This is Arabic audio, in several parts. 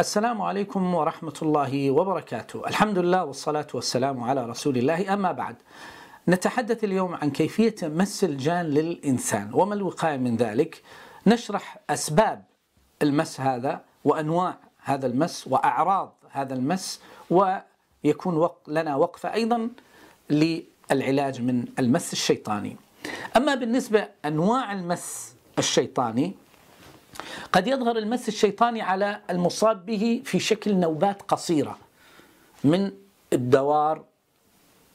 السلام عليكم ورحمة الله وبركاته الحمد لله والصلاة والسلام على رسول الله أما بعد نتحدث اليوم عن كيفية مس الجان للإنسان وما الوقاية من ذلك نشرح أسباب المس هذا وأنواع هذا المس وأعراض هذا المس ويكون لنا وقفة أيضا للعلاج من المس الشيطاني أما بالنسبة أنواع المس الشيطاني قد يظهر المس الشيطاني على المصاب به في شكل نوبات قصيرة من الدوار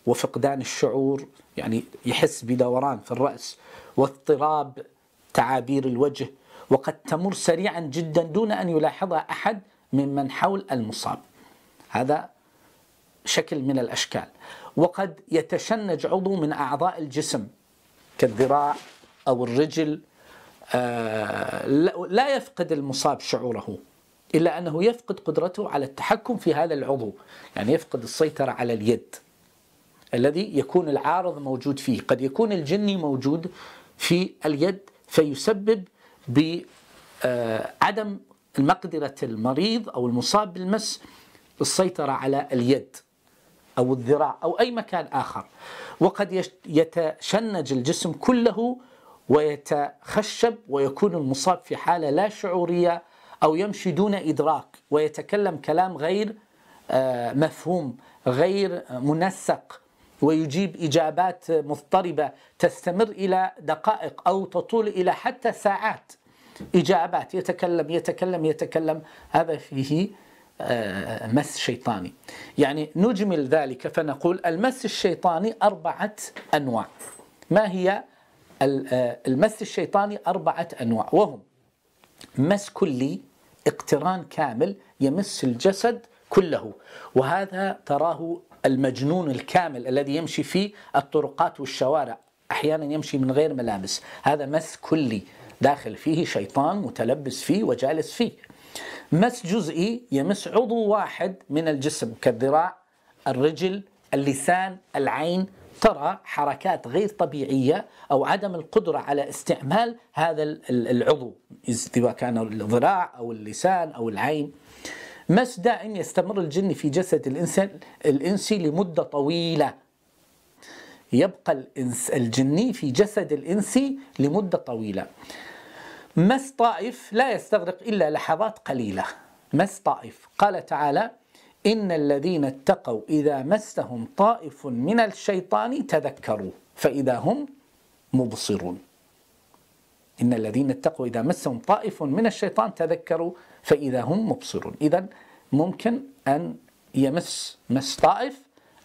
وفقدان الشعور يعني يحس بدوران في الرأس واضطراب تعابير الوجه وقد تمر سريعا جدا دون أن يلاحظها أحد ممن حول المصاب هذا شكل من الأشكال وقد يتشنج عضو من أعضاء الجسم كالذراع أو الرجل آه، لا يفقد المصاب شعوره إلا أنه يفقد قدرته على التحكم في هذا العضو يعني يفقد السيطرة على اليد الذي يكون العارض موجود فيه قد يكون الجني موجود في اليد فيسبب بعدم آه، مقدرة المريض أو المصاب بالمس السيطرة على اليد أو الذراع أو أي مكان آخر وقد يتشنج الجسم كله ويتخشب ويكون المصاب في حالة لا شعورية أو يمشي دون إدراك ويتكلم كلام غير آه، مفهوم غير منسق ويجيب إجابات مضطربة تستمر إلى دقائق أو تطول إلى حتى ساعات إجابات يتكلم يتكلم يتكلم هذا فيه آه، مس شيطاني يعني نجمل ذلك فنقول المس الشيطاني أربعة أنواع ما هي؟ آه، المس الشيطاني أربعة أنواع وهم مس كلي اقتران كامل يمس الجسد كله وهذا تراه المجنون الكامل الذي يمشي في الطرقات والشوارع أحيانا يمشي من غير ملابس هذا مس كلي داخل فيه شيطان متلبس فيه وجالس فيه مس جزئي يمس عضو واحد من الجسم كالذراع الرجل اللسان العين ترى حركات غير طبيعية أو عدم القدرة على استعمال هذا العضو سواء كان الذراع أو اللسان أو العين ما استدعى أن يستمر الجن في جسد الإنسان الإنسي لمدة طويلة يبقى الجني في جسد الإنسي لمدة طويلة مس طائف لا يستغرق إلا لحظات قليلة مس طائف قال تعالى إن الذين اتقوا إذا مسهم طائف من الشيطان تذكروا فإذا هم مبصرون إن الذين اتقوا إذا مسهم طائف من الشيطان تذكروا فإذا هم مبصرون إذا ممكن أن يمس مس طائف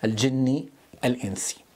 الجني الإنسي